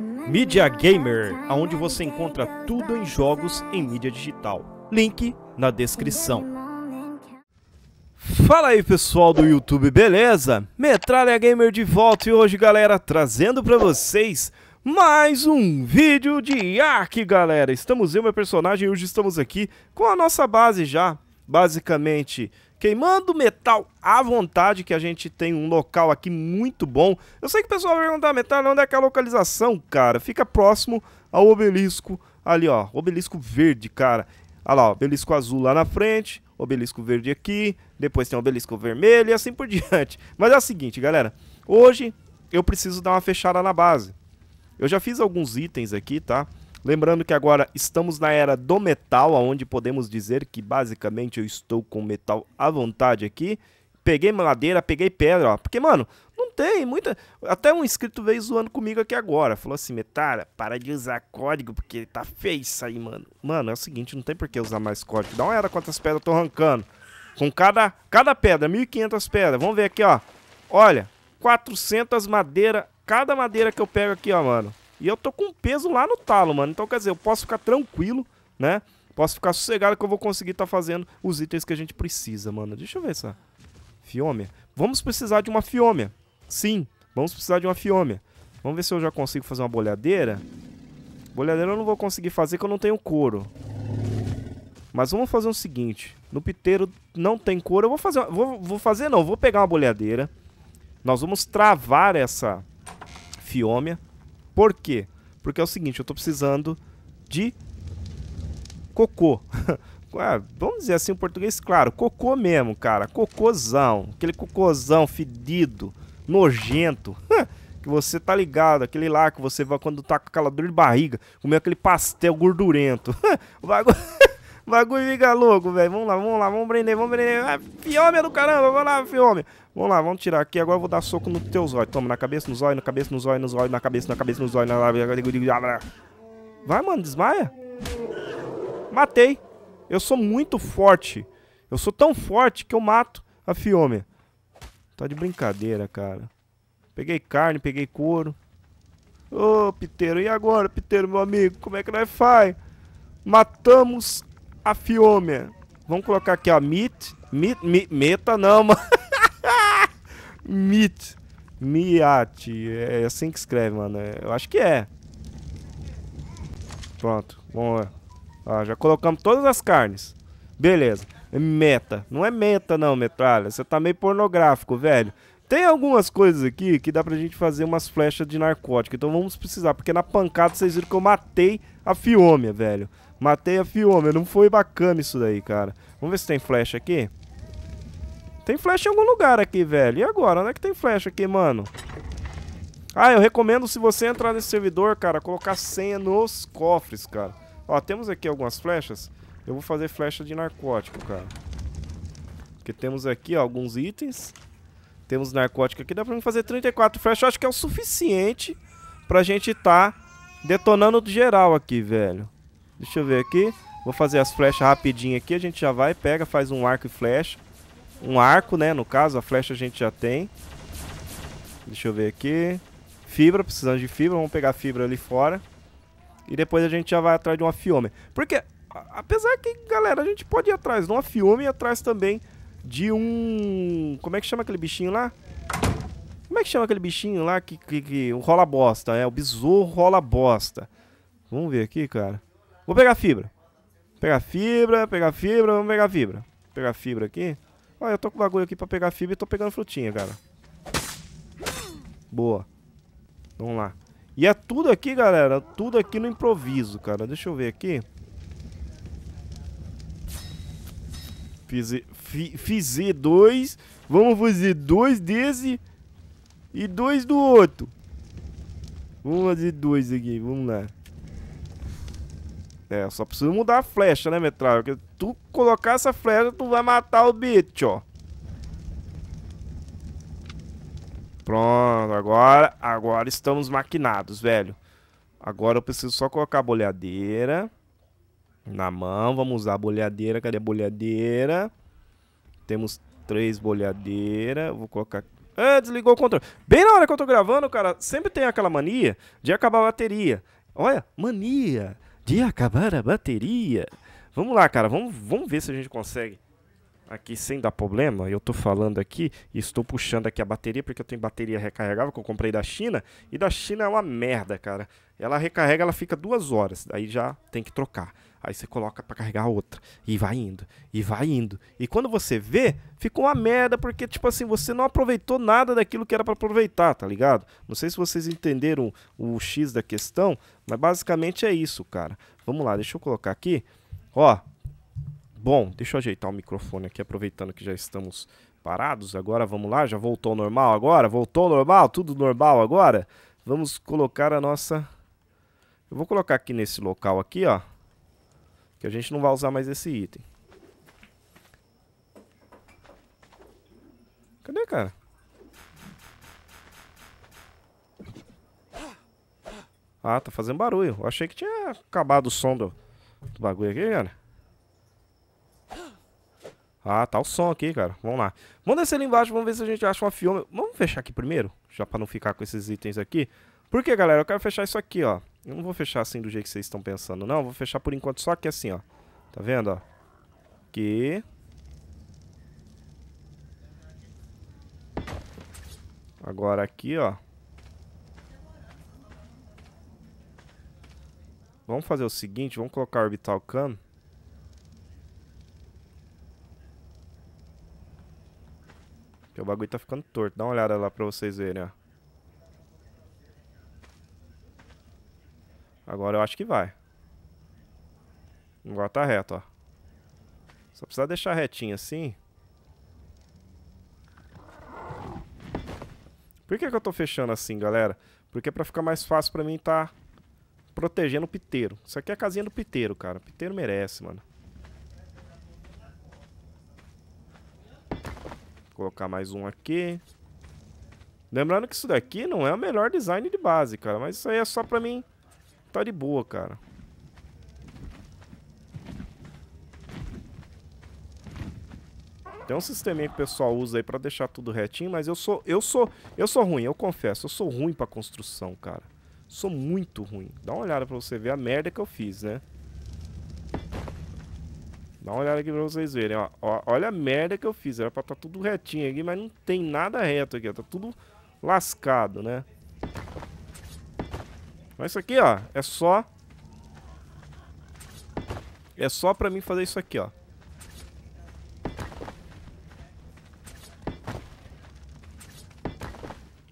Media Gamer, aonde você encontra tudo em jogos em mídia digital. Link na descrição. Fala aí pessoal do YouTube, beleza? Metralha Gamer de volta e hoje galera, trazendo para vocês mais um vídeo de Ark galera. Estamos eu, meu personagem, e hoje estamos aqui com a nossa base já, basicamente queimando metal à vontade, que a gente tem um local aqui muito bom. Eu sei que o pessoal vai perguntar, metal, onde é que é a localização, cara? Fica próximo ao obelisco ali, ó, obelisco verde, cara. Olha lá, obelisco azul lá na frente, obelisco verde aqui, depois tem o obelisco vermelho e assim por diante. Mas é o seguinte, galera, hoje eu preciso dar uma fechada na base. Eu já fiz alguns itens aqui, tá? Lembrando que agora estamos na era do metal, aonde podemos dizer que basicamente eu estou com metal à vontade aqui. Peguei madeira, peguei pedra, ó. Porque, mano, não tem muita. Até um inscrito veio zoando comigo aqui agora. Falou assim: Metara, para de usar código, porque tá feio isso aí, mano. Mano, é o seguinte: não tem por que usar mais código. Dá uma era quantas pedras eu tô arrancando. Com cada, cada pedra, 1.500 pedras. Vamos ver aqui, ó. Olha, 400 madeira. Cada madeira que eu pego aqui, ó, mano. E eu tô com um peso lá no talo, mano. Então, quer dizer, eu posso ficar tranquilo, né? Posso ficar sossegado que eu vou conseguir estar tá fazendo os itens que a gente precisa, mano. Deixa eu ver essa fiômia. Vamos precisar de uma fiômia. Sim, vamos precisar de uma fiômia. Vamos ver se eu já consigo fazer uma bolhadeira. Bolhadeira eu não vou conseguir fazer que eu não tenho couro. Mas vamos fazer o seguinte. No piteiro não tem couro. Eu vou fazer... Vou, vou fazer não. Vou pegar uma bolhadeira. Nós vamos travar essa fiômia por quê? Porque é o seguinte, eu estou precisando de cocô. ah, vamos dizer assim em português, claro, cocô mesmo, cara. Cocôzão, aquele cocôzão fedido, nojento. que você tá ligado, aquele lá que você vai quando tá com aquela dor de barriga, comer aquele pastel gordurento. o bagulho Bagulho fica louco, velho. Vamos lá, vamos lá, vamos prender, vamos prender. Ah, fiômia é do caramba, vamos lá, fiômia. Vamos lá, vamos tirar aqui. Agora eu vou dar soco no teu zóio. Toma, na cabeça, no zóio, na cabeça, no zóio, no zóio, na cabeça, na cabeça, no zóio. Na... Vai, mano, desmaia. Matei. Eu sou muito forte. Eu sou tão forte que eu mato a fiômia. Tá de brincadeira, cara. Peguei carne, peguei couro. Ô, oh, Piteiro, e agora, Piteiro, meu amigo? Como é que nós faz? Matamos a Fiume. Vamos colocar aqui, ó. Meet. Meet. meet meta não, mano. meet. Miat. É assim que escreve, mano. É, eu acho que é. Pronto. Vamos lá. Ó, já colocamos todas as carnes. Beleza. Meta. Não é meta, não, metralha. Você tá meio pornográfico, velho. Tem algumas coisas aqui que dá pra gente fazer umas flechas de narcótico. Então vamos precisar, porque na pancada vocês viram que eu matei a Fiômia, velho. Matei a Fiômia, não foi bacana isso daí, cara. Vamos ver se tem flecha aqui. Tem flecha em algum lugar aqui, velho. E agora? Onde é que tem flecha aqui, mano? Ah, eu recomendo se você entrar nesse servidor, cara, colocar senha nos cofres, cara. Ó, temos aqui algumas flechas. Eu vou fazer flecha de narcótico, cara. Porque temos aqui ó, alguns itens. Temos narcótico aqui, dá pra fazer 34 flash. Eu acho que é o suficiente pra gente tá detonando do geral aqui, velho. Deixa eu ver aqui. Vou fazer as flechas rapidinho aqui. A gente já vai, pega, faz um arco e flecha. Um arco, né, no caso. A flecha a gente já tem. Deixa eu ver aqui. Fibra, precisando de fibra. Vamos pegar fibra ali fora. E depois a gente já vai atrás de uma fiume. Porque, apesar que, galera, a gente pode ir atrás de uma fiume e atrás também de um. Como é que chama aquele bichinho lá? Como é que chama aquele bichinho lá que, que, que rola bosta? É o besouro rola bosta. Vamos ver aqui, cara. Vou pegar fibra. Pegar fibra, pegar fibra, vamos pegar fibra. Pegar fibra aqui. Olha, eu tô com bagulho aqui pra pegar fibra e tô pegando frutinha, cara. Boa. Vamos lá. E é tudo aqui, galera. Tudo aqui no improviso, cara. Deixa eu ver aqui. Fiz, fizer dois. Vamos fazer dois desse e dois do outro. Vamos fazer dois aqui, vamos lá. É, só preciso mudar a flecha, né, metralha Porque tu colocar essa flecha, tu vai matar o bicho, ó. Pronto, agora, agora estamos maquinados, velho. Agora eu preciso só colocar a bolhadeira na mão. Vamos usar a bolhadeira. Cadê a bolhadeira? Temos três bolhadeiras. Vou colocar. Ah, desligou o controle. Bem na hora que eu tô gravando, cara, sempre tem aquela mania de acabar a bateria. Olha, mania de acabar a bateria. Vamos lá, cara, vamos, vamos ver se a gente consegue aqui sem dar problema. Eu tô falando aqui e estou puxando aqui a bateria porque eu tenho bateria recarregável que eu comprei da China e da China é uma merda, cara. Ela recarrega, ela fica duas horas, aí já tem que trocar. Aí você coloca para carregar a outra. E vai indo, e vai indo. E quando você vê, ficou uma merda, porque, tipo assim, você não aproveitou nada daquilo que era para aproveitar, tá ligado? Não sei se vocês entenderam o X da questão, mas basicamente é isso, cara. Vamos lá, deixa eu colocar aqui. Ó, bom, deixa eu ajeitar o microfone aqui, aproveitando que já estamos parados. Agora vamos lá, já voltou ao normal agora? Voltou ao normal? Tudo normal agora? Vamos colocar a nossa... Eu vou colocar aqui nesse local aqui, ó. Que a gente não vai usar mais esse item. Cadê, cara? Ah, tá fazendo barulho. Eu achei que tinha acabado o som do, do bagulho aqui, cara. Ah, tá o som aqui, cara. Vamos lá. Vamos descer ali embaixo, vamos ver se a gente acha uma fioma. Vamos fechar aqui primeiro, já pra não ficar com esses itens aqui. Porque, galera, eu quero fechar isso aqui, ó. Eu não vou fechar assim do jeito que vocês estão pensando, não. Vou fechar por enquanto só aqui assim, ó. Tá vendo, ó? Que... Agora aqui, ó. Vamos fazer o seguinte, vamos colocar orbital Can. Porque o bagulho tá ficando torto. Dá uma olhada lá pra vocês verem, ó. Agora eu acho que vai. Agora tá reto, ó. Só precisa deixar retinho assim. Por que, que eu tô fechando assim, galera? Porque é pra ficar mais fácil pra mim tá protegendo o piteiro. Isso aqui é a casinha do piteiro, cara. O piteiro merece, mano. Vou colocar mais um aqui. Lembrando que isso daqui não é o melhor design de base, cara. Mas isso aí é só pra mim Tá de boa, cara. Tem um sisteminha que o pessoal usa aí para deixar tudo retinho, mas eu sou eu sou eu sou ruim, eu confesso, eu sou ruim para construção, cara. Sou muito ruim. Dá uma olhada para você ver a merda que eu fiz, né? Dá uma olhada aqui pra vocês verem, ó, ó Olha a merda que eu fiz. Era pra estar tá tudo retinho aqui, mas não tem nada reto aqui, ó. Tá tudo lascado, né? Mas isso aqui, ó, é só... É só pra mim fazer isso aqui, ó.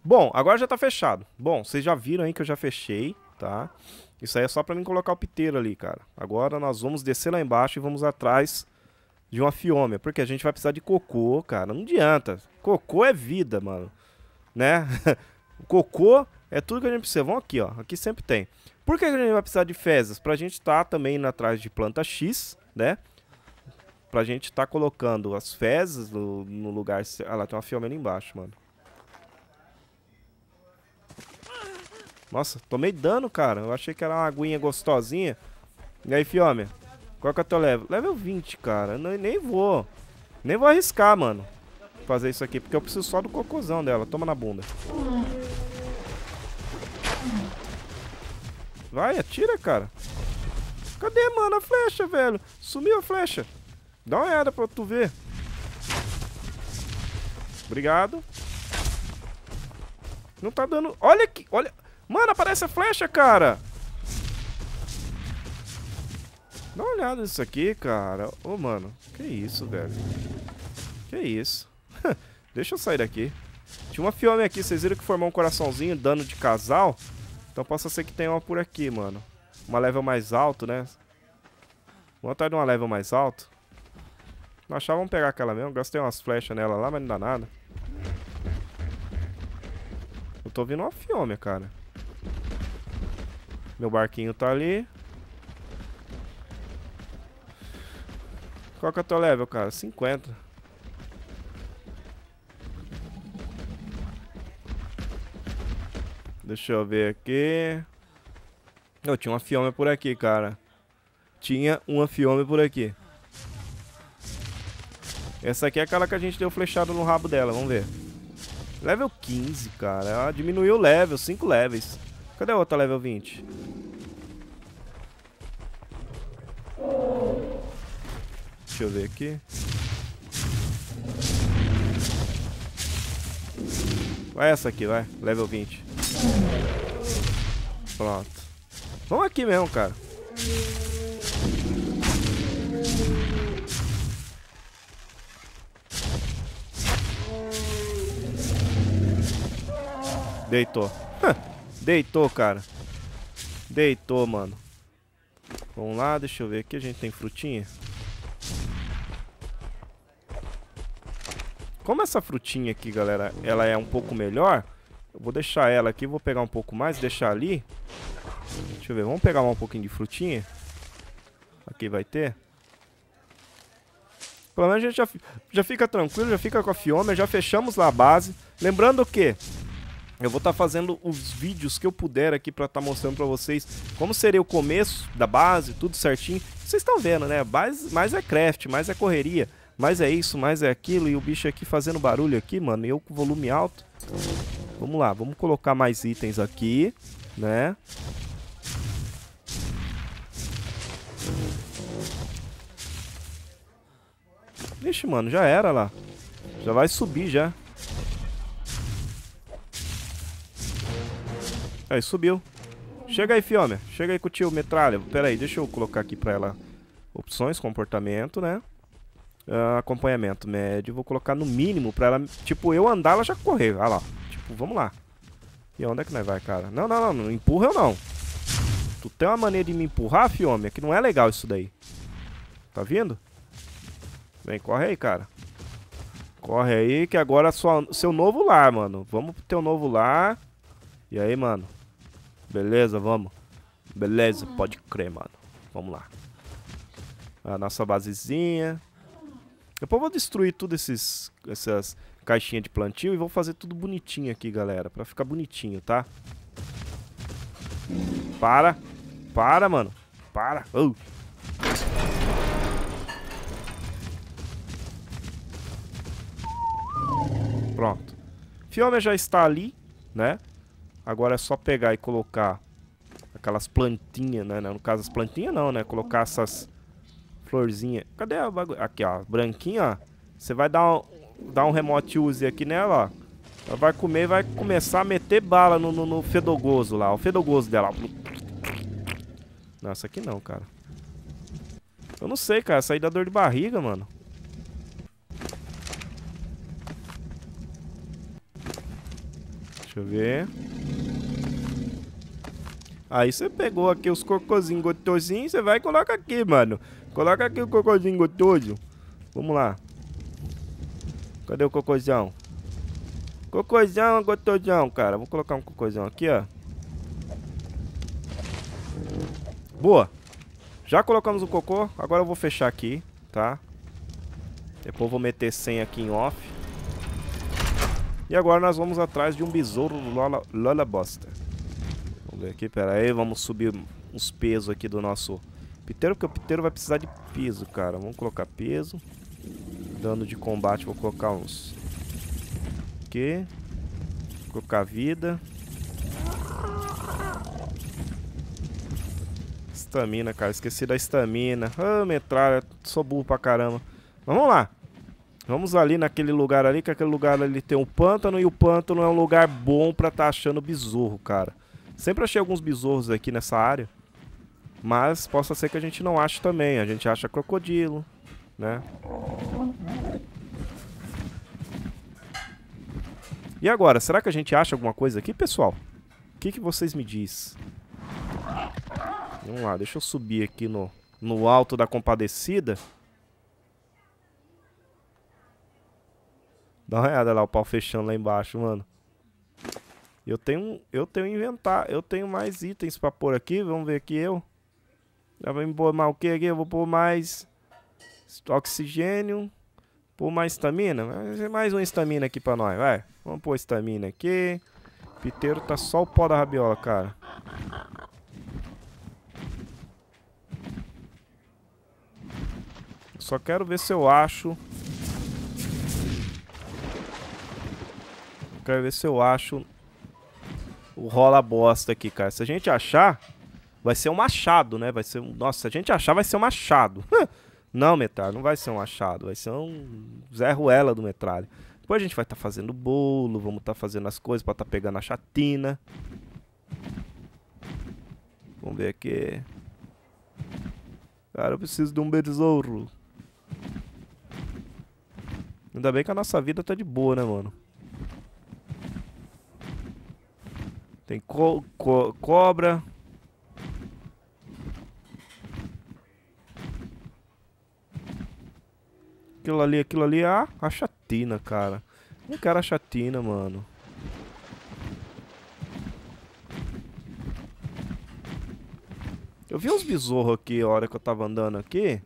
Bom, agora já tá fechado. Bom, vocês já viram aí que eu já fechei, tá? Isso aí é só pra mim colocar o piteiro ali, cara. Agora nós vamos descer lá embaixo e vamos atrás de uma fiômia. Porque a gente vai precisar de cocô, cara. Não adianta. Cocô é vida, mano. Né? cocô é tudo que a gente precisa. Vamos aqui, ó. Aqui sempre tem. Por que a gente vai precisar de fezes? Para a gente estar tá também indo atrás de planta X, né? Para a gente estar tá colocando as fezes no, no lugar... Ah lá, tem uma fiamela embaixo, mano. Nossa, tomei dano, cara. Eu achei que era uma aguinha gostosinha. E aí, Fiome? Qual que é o teu level? Level 20, cara. Eu nem vou. Nem vou arriscar, mano. Fazer isso aqui, porque eu preciso só do cocôzão dela. Toma na bunda. Vai, atira, cara. Cadê, mano, a flecha, velho? Sumiu a flecha. Dá uma olhada pra tu ver. Obrigado. Não tá dando... Olha aqui, olha... Mano, aparece a flecha, cara. Dá uma olhada nisso aqui, cara. Ô, oh, mano. Que isso, velho. Que isso. Deixa eu sair daqui. Tinha uma fiome aqui. Vocês viram que formou um coraçãozinho, dano de casal? Então possa ser que tenha uma por aqui, mano. Uma level mais alto, né? Vamos atrás de uma level mais alto. Não achar, vamos pegar aquela mesmo. Gastei umas flechas nela lá, mas não dá nada. Eu tô vindo uma fiômia, cara. Meu barquinho tá ali. Qual que é o teu level, cara? 50. Deixa eu ver aqui. Eu tinha uma Fiome por aqui, cara. Tinha uma Fiome por aqui. Essa aqui é aquela que a gente deu flechada no rabo dela, vamos ver. Level 15, cara. Ela diminuiu o level, 5 levels. Cadê a outra level 20? Deixa eu ver aqui. Vai essa aqui, vai. Level 20. Pronto. Vamos aqui mesmo, cara. Deitou. Deitou, cara. Deitou, mano. Vamos lá, deixa eu ver aqui. A gente tem frutinha. Como essa frutinha aqui, galera, ela é um pouco melhor, eu vou deixar ela aqui, vou pegar um pouco mais, deixar ali. Deixa eu ver, vamos pegar um pouquinho de frutinha. Aqui vai ter. Pelo menos a gente já, já fica tranquilo, já fica com a Fioma, já fechamos lá a base. Lembrando que eu vou estar tá fazendo os vídeos que eu puder aqui para estar tá mostrando para vocês como seria o começo da base, tudo certinho. Vocês estão vendo, né? Mais, mais é craft, mais é correria, mais é isso, mais é aquilo. E o bicho aqui fazendo barulho aqui, mano, e eu com volume alto. Vamos lá, vamos colocar mais itens aqui, né? Vixe, mano, já era lá. Já vai subir já. Aí, subiu. Chega aí, Fiome. Chega aí com o tio metralha. Pera aí, deixa eu colocar aqui pra ela opções, comportamento, né? Uh, acompanhamento médio. Vou colocar no mínimo pra ela... Tipo, eu andar, ela já correr. Olha lá. Tipo, vamos lá. E onde é que nós vai, cara? Não, não, não. Não empurra eu não. Tu tem uma maneira de me empurrar, Fiome? É que não é legal isso daí. Tá vendo? Vem, corre aí, cara. Corre aí, que agora é sua, seu novo lar, mano. Vamos pro teu novo lar. E aí, mano? Beleza, vamos. Beleza, uhum. pode crer, mano. Vamos lá. A nossa basezinha. Depois eu vou destruir tudo esses, essas caixinhas de plantio e vou fazer tudo bonitinho aqui, galera. Pra ficar bonitinho, tá? Para. Para, mano. Para. Oh. Pronto. Fiona já está ali, né? Agora é só pegar e colocar aquelas plantinhas, né? No caso, as plantinhas não, né? Colocar essas florzinhas. Cadê a bagulho? Aqui, ó. Branquinha, ó. Você vai dar um, dar um remote use aqui nela, ó. Ela vai comer e vai começar a meter bala no, no, no fedogoso lá. O fedogoso dela. Nossa, aqui não, cara. Eu não sei, cara. sair da dor de barriga, mano. Deixa eu ver. Aí você pegou aqui os cocôzinhos gotosinhos, você vai e coloca aqui, mano. Coloca aqui o cocôzinho gotoso. Vamos lá. Cadê o cocôzão? Cocôzão, gotosão, cara. Vou colocar um cocôzão aqui, ó. Boa. Já colocamos o cocô, agora eu vou fechar aqui, tá? Depois eu vou meter 100 aqui em off. E agora nós vamos atrás de um besouro Lola, Lola Buster. Vamos ver aqui, pera aí, vamos subir uns pesos aqui do nosso piteiro, porque o piteiro vai precisar de peso, cara. Vamos colocar peso. Dano de combate, vou colocar uns... O Vou colocar vida. Estamina, cara. Esqueci da estamina. Ah, metralha. Sou burro pra caramba. Mas vamos lá. Vamos ali naquele lugar ali, que aquele lugar ali tem um pântano e o pântano é um lugar bom pra tá achando besouro, cara. Sempre achei alguns besouros aqui nessa área. Mas possa ser que a gente não ache também. A gente acha crocodilo, né? E agora, será que a gente acha alguma coisa aqui, pessoal? O que, que vocês me diz? Vamos lá, deixa eu subir aqui no, no alto da compadecida. Dá uma olhada lá, o pau fechando lá embaixo, mano. Eu tenho, eu tenho inventar, eu tenho mais itens pra pôr aqui, vamos ver aqui eu. Já vou pôr mais o que aqui? Eu vou pôr mais oxigênio, pôr mais estamina. É mais uma estamina aqui pra nós, vai. Vamos pôr estamina aqui. Piteiro tá só o pó da rabiola, cara. Só quero ver se eu acho Quero ver se eu acho o rola bosta aqui, cara. Se a gente achar, vai ser um machado, né? Vai ser um... Nossa, se a gente achar, vai ser um machado. não, Metralha, não vai ser um machado. Vai ser um Zé Ruela do Metralha. Depois a gente vai estar tá fazendo bolo, vamos estar tá fazendo as coisas para estar tá pegando a chatina. Vamos ver aqui. Cara, eu preciso de um besouro. Ainda bem que a nossa vida tá de boa, né, mano? Tem co co cobra. Aquilo ali, aquilo ali. Ah, a chatina, cara. Não é quero a chatina, mano. Eu vi uns besouros aqui a hora que eu tava andando aqui.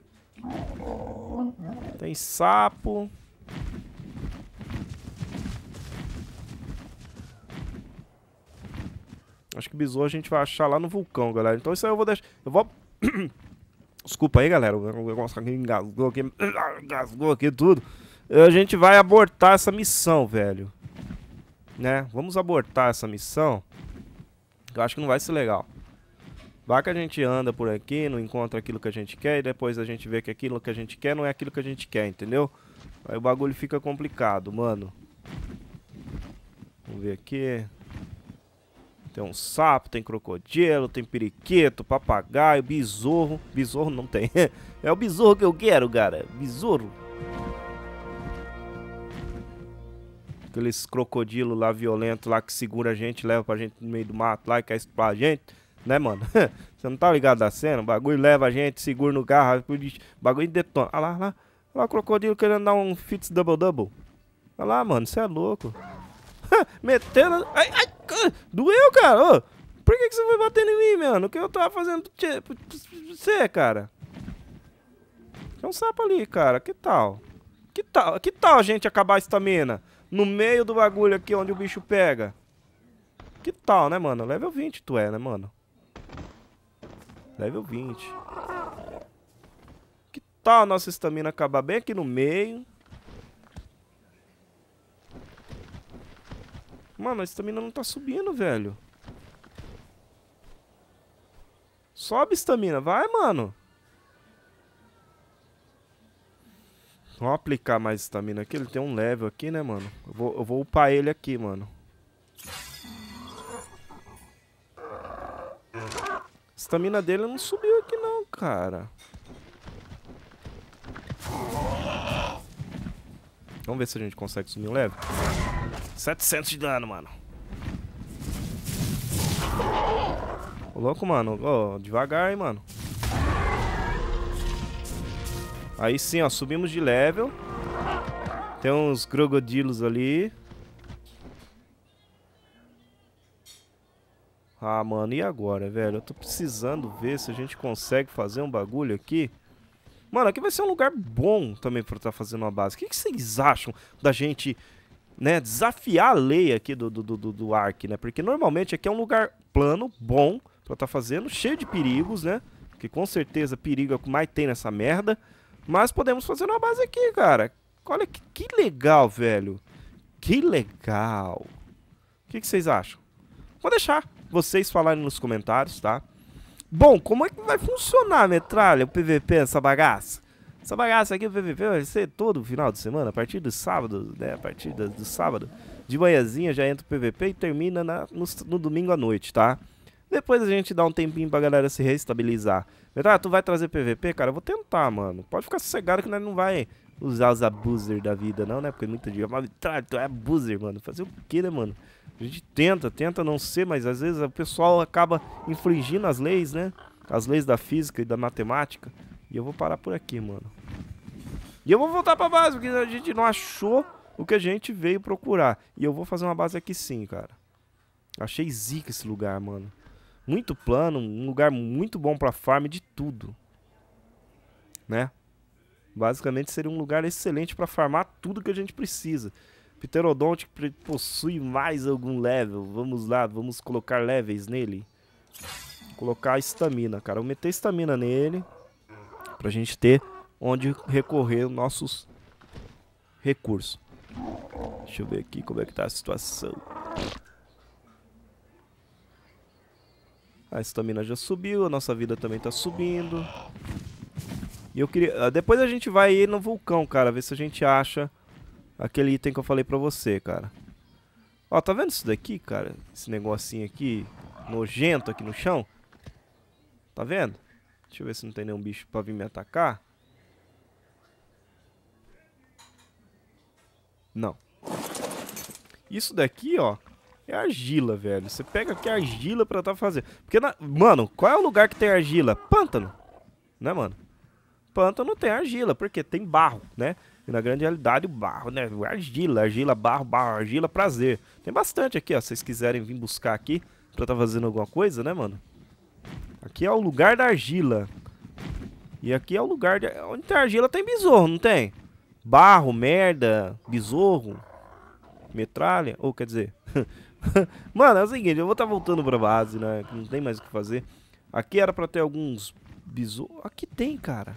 Tem sapo. que bisou a gente vai achar lá no vulcão, galera. Então isso aí eu vou deixar. Eu vou. Desculpa aí, galera. O negócio aqui engasgou aqui. Engasgou aqui tudo. A gente vai abortar essa missão, velho. Né? Vamos abortar essa missão. Eu acho que não vai ser legal. Vai que a gente anda por aqui, não encontra aquilo que a gente quer e depois a gente vê que aquilo que a gente quer não é aquilo que a gente quer, entendeu? Aí o bagulho fica complicado, mano. Vamos ver aqui. Tem um sapo, tem crocodilo, tem periquito, papagaio, besouro. Besouro não tem. é o besouro que eu quero, cara. Besouro. Aqueles crocodilo lá violento lá que segura a gente, leva pra gente no meio do mato lá e quer estuprar a gente. Né, mano? Você não tá ligado da cena? O bagulho leva a gente, segura no carro, bagulho detona. Olha lá, olha lá. Olha lá o crocodilo querendo dar um fits double double. Olha lá, mano, você é louco. Metendo. Ai, ai! doeu, cara. Ô, por que, que você foi batendo em mim, mano? O que eu tava fazendo pra você, cara? Tem um sapo ali, cara. Que tal? Que tal, que tal a gente acabar a estamina? No meio do bagulho aqui onde o bicho pega. Que tal, né, mano? Level 20 tu é, né, mano? Level 20. Que tal a nossa estamina acabar bem aqui no meio? Mano, a estamina não tá subindo, velho. Sobe, estamina. Vai, mano. Vamos aplicar mais estamina aqui. Ele tem um level aqui, né, mano? Eu vou, eu vou upar ele aqui, mano. Estamina dele não subiu aqui, não, cara. Vamos ver se a gente consegue subir um level. 700 de dano, mano. Ô, louco, mano. Ô, devagar, hein, mano. Aí sim, ó, subimos de level. Tem uns crocodilos ali. Ah, mano, e agora, velho? Eu tô precisando ver se a gente consegue fazer um bagulho aqui. Mano, aqui vai ser um lugar bom também pra estar tá fazendo uma base. O que, que vocês acham da gente né, desafiar a lei aqui do, do, do, do Ark, né? Porque normalmente aqui é um lugar plano, bom, pra tá fazendo, cheio de perigos, né? Que com certeza perigo é o que mais tem nessa merda. Mas podemos fazer uma base aqui, cara. Olha que, que legal, velho. Que legal. O que, que vocês acham? Vou deixar vocês falarem nos comentários, tá? Bom, como é que vai funcionar a metralha, o PVP, essa bagaça? Essa bagaça aqui, o PVP, vai ser todo final de semana, a partir do sábado, né? A partir do, do sábado. De manhãzinha já entra o PVP e termina na, no, no, domingo à noite, tá? Depois a gente dá um tempinho pra galera se reestabilizar. Verdade, ah, tu vai trazer PVP, cara? Eu vou tentar, mano. Pode ficar sossegado que nós não vai usar os abusers da vida, não, né? Porque muito dia. Mas tu é abuser, mano. Fazer o que, né, mano? A gente tenta, tenta não ser, mas às vezes o pessoal acaba infringindo as leis, né? As leis da física e da matemática. E eu vou parar por aqui, mano. E eu vou voltar pra base, porque a gente não achou o que a gente veio procurar. E eu vou fazer uma base aqui sim, cara. Achei zica esse lugar, mano. Muito plano, um lugar muito bom pra farm de tudo. Né? Basicamente seria um lugar excelente pra farmar tudo que a gente precisa. Pterodonte possui mais algum level. Vamos lá, vamos colocar levels nele. Colocar estamina, cara. Eu meter estamina nele para a gente ter onde recorrer os nossos recursos. Deixa eu ver aqui como é que tá a situação. A estamina já subiu, a nossa vida também tá subindo. E eu queria... Ah, depois a gente vai ir no vulcão, cara, ver se a gente acha aquele item que eu falei pra você, cara. Ó, tá vendo isso daqui, cara? Esse negocinho aqui, nojento aqui no chão? Tá vendo? Deixa eu ver se não tem nenhum bicho pra vir me atacar. Não. Isso daqui, ó, é argila, velho. Você pega aqui argila pra tá fazendo. Porque, na... mano, qual é o lugar que tem argila? Pântano. Né, mano? Pântano tem argila, porque tem barro, né? E na grande realidade, o barro, né? É argila, argila, barro, barro, argila, prazer. Tem bastante aqui, ó. Se vocês quiserem vir buscar aqui pra tá fazendo alguma coisa, né, mano? Aqui é o lugar da argila. E aqui é o lugar de... onde tem argila tem besouro, não tem? Barro, merda, besouro, metralha. Ou, quer dizer... Mano, é o seguinte, eu vou estar tá voltando pra base, né? Não tem mais o que fazer. Aqui era pra ter alguns besouros. Aqui tem, cara.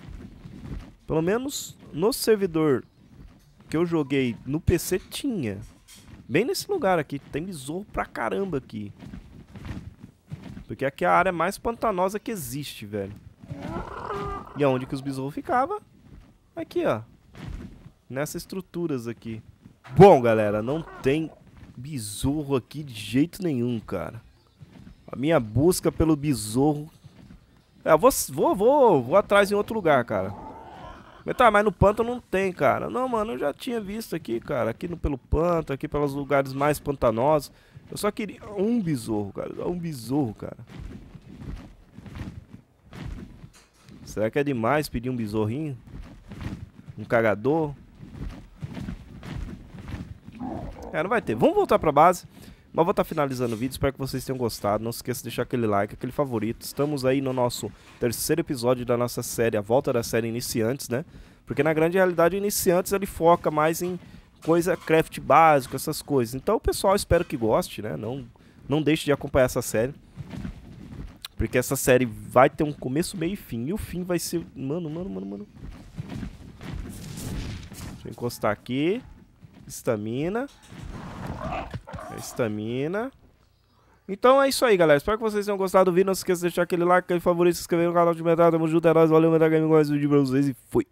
Pelo menos no servidor que eu joguei no PC tinha. Bem nesse lugar aqui. Tem besouro pra caramba aqui. Porque aqui é a área é mais pantanosa que existe, velho. E aonde que os besouros ficavam? Aqui, ó. Nessas estruturas aqui. Bom, galera, não tem besouro aqui de jeito nenhum, cara. A minha busca pelo besouro... É, eu vou, vou, vou, vou atrás em outro lugar, cara. Mas tá, mas no pântano não tem, cara. Não, mano, eu já tinha visto aqui, cara. Aqui no, pelo pântano, aqui pelos lugares mais pantanosos. Eu só queria um besouro, cara. Um besouro, cara. Será que é demais pedir um besorrinho? Um cagador? É, não vai ter. Vamos voltar pra base. Mas vou estar tá finalizando o vídeo. Espero que vocês tenham gostado. Não se esqueça de deixar aquele like, aquele favorito. Estamos aí no nosso terceiro episódio da nossa série, a volta da série Iniciantes, né? Porque na grande realidade, Iniciantes ele foca mais em coisa craft básico, essas coisas. Então, o pessoal, espero que goste, né? Não, não deixe de acompanhar essa série. Porque essa série vai ter um começo, meio e fim. E o fim vai ser... Mano, mano, mano, mano. Deixa eu encostar aqui. Estamina. É estamina. Então é isso aí, galera. Espero que vocês tenham gostado do vídeo. Não se esqueça de deixar aquele like, aquele favorito, se inscrever no canal de metade. Tamo junto, é nóis. Valeu, Metagame. mais um vídeo pra vocês e fui.